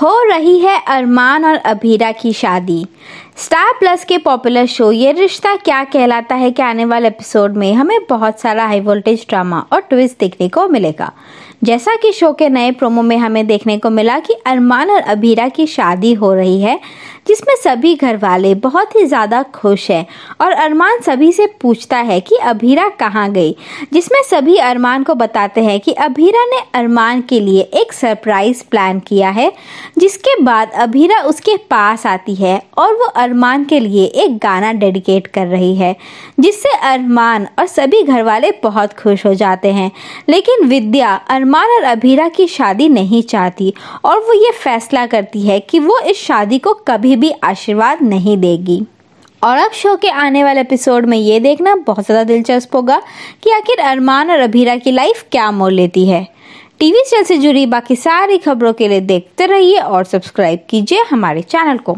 हो रही है अरमान और अभीरा की शादी स्टार प्लस के पॉपुलर शो ये रिश्ता क्या कहलाता है कि आने वाले एपिसोड में हमें बहुत सारा हाई वोल्टेज ड्रामा और ट्विस्ट देखने को मिलेगा जैसा कि शो के नए प्रोमो में हमें देखने को मिला कि अरमान और अभीरा की शादी हो रही है जिसमें सभी घर वाले बहुत ही ज़्यादा खुश हैं और अरमान सभी से पूछता है कि अभीरा कहाँ गई जिसमें सभी अरमान को बताते हैं कि अभीरा ने अरमान के लिए एक सरप्राइज़ प्लान किया है जिसके बाद अभीरा उसके पास आती है और वो अरमान के लिए एक गाना डेडिकेट कर रही है जिससे अरमान और सभी घर वाले बहुत खुश हो जाते हैं लेकिन विद्या अरमान और अभीरा की शादी नहीं चाहती और वो ये फैसला करती है कि वो इस शादी को कभी कभी भी आशीर्वाद नहीं देगी और अब शो के आने वाले एपिसोड में ये देखना बहुत ज़्यादा दिलचस्प होगा कि आखिर अरमान और अभीरा की लाइफ क्या मोड़ लेती है टीवी चैनल से जुड़ी बाकी सारी खबरों के लिए देखते रहिए और सब्सक्राइब कीजिए हमारे चैनल को